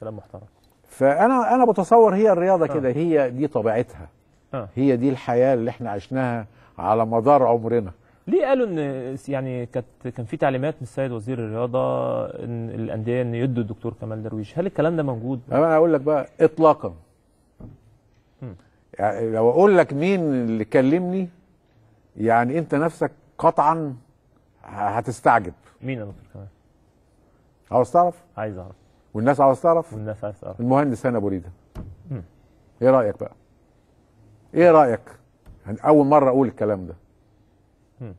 كلام محترم فانا انا بتصور هي الرياضه آه. كده هي دي طبيعتها آه. هي دي الحياه اللي احنا عشناها على مدار عمرنا ليه قالوا ان يعني كانت كان في تعليمات من السيد وزير الرياضه ان الانديه ان يدوا الدكتور كمال درويش هل الكلام ده موجود انا اقول لك بقى اطلاقا يعني لو اقول لك مين اللي كلمني يعني انت نفسك قطعا هتستعجب مين يا دكتور كمال عاوز تعرف عايز اعرف والناس عاوز تعرف والناس عاوز تعرف المهندس هنا ابو ريده ايه رايك بقى ايه رايك يعني اول مره اقول الكلام ده مم.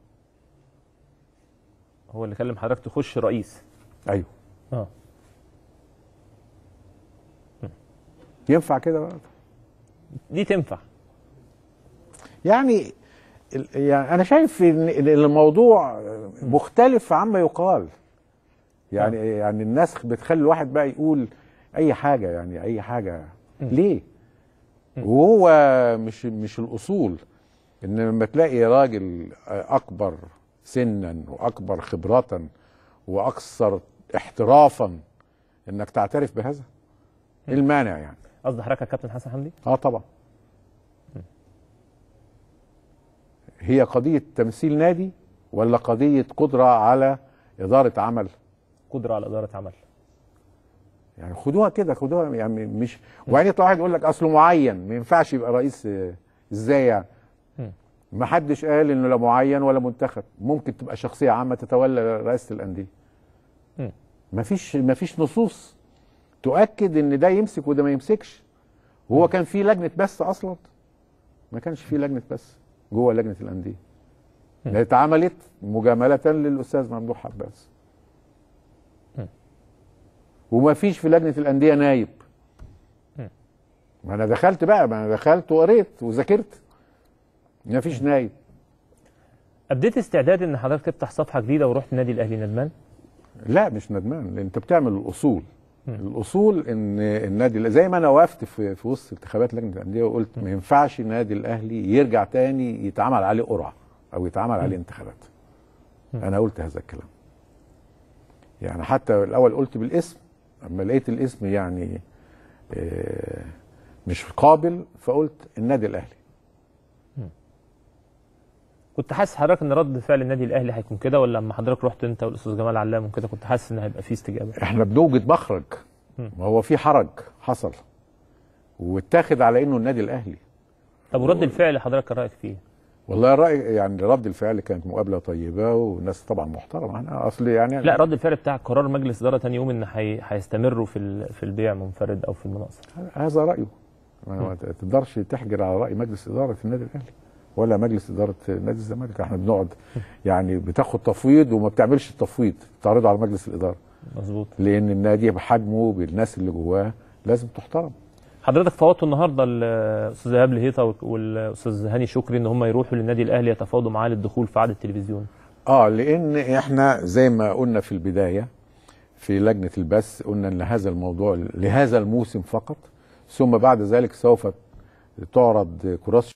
هو اللي كلم حضرتك تخش رئيس ايوه اه مم. ينفع كده بقى دي تنفع يعني يعني انا شايف ان الموضوع مختلف عما يقال يعني آه. يعني النسخ بتخلي الواحد بقى يقول اي حاجه يعني اي حاجه ليه وهو مش مش الاصول ان لما تلاقي راجل اكبر سنا واكبر خبره واكثر احترافا انك تعترف بهذا ايه المانع يعني قصد حضرتك كابتن حسن حمدي اه طبعا هي قضيه تمثيل نادي ولا قضيه قدره على اداره عمل قدره على اداره عمل يعني خدوها كده خدوها يعني مش وبعدين يطلع واحد يقول لك اصله معين ما ينفعش يبقى رئيس آه، ازاي يعني ما حدش قال انه لا معين ولا منتخب ممكن تبقى شخصيه عامه تتولى رئاسه الانديه ما فيش ما فيش نصوص تؤكد ان ده يمسك وده ما يمسكش هو كان في لجنه بس اصلا ما كانش في لجنه بس جوه لجنه الانديه اللي اتعملت مجامله للاستاذ ممدوح عباس وما فيش في لجنه الانديه نايب ما انا دخلت بقى ما انا دخلت وقريت وذاكرت ما فيش نايب ابديت استعداد ان حضرتك تفتح صفحه جديده ورحت النادي الاهلي ندمان لا مش ندمان انت بتعمل الاصول م. الاصول ان النادي زي ما انا وقفت في, في وسط انتخابات لجنه الانديه وقلت م. ما ينفعش النادي الاهلي يرجع تاني يتعمل عليه قرعه او يتعمل عليه انتخابات انا قلت هذا الكلام يعني حتى الاول قلت بالاسم اما لقيت الاسم يعني آه، مش قابل فقلت النادي الاهلي كنت حاسس حضرتك ان رد فعل النادي الاهلي هيكون كده ولا لما حضرتك رحت انت والاستاذ جمال علام وكده كنت حاسس ان هيبقى في استجابه احنا بنوجد مخرج ما هو في حرج حصل واتاخد على انه النادي الاهلي طب ورد الفعل حضرتك رايك فيه والله رأي يعني رد الفعل كانت مقابله طيبه والناس طبعا محترمه انا اصل يعني لا رد الفعل بتاع قرار مجلس اداره ثاني يوم ان هيستمروا في في البيع منفرد او في المناقصه هذا رايه ما تقدرش تحجر على راي مجلس اداره النادي الاهلي ولا مجلس اداره نادي الزمالك احنا بنقعد يعني بتاخد تفويض وما بتعملش التفويض تعرضه على مجلس الاداره مظبوط لان النادي بحجمه بالناس اللي جواه لازم تحترم حضرتك فوضت النهارده الاستاذ ايهاب لهيطه والاستاذ هاني شكري ان هم يروحوا للنادي الاهلي يتفاوضوا معاه للدخول في عقد التلفزيون اه لان احنا زي ما قلنا في البدايه في لجنه البث قلنا ان هذا الموضوع لهذا الموسم فقط ثم بعد ذلك سوف تعرض كراسه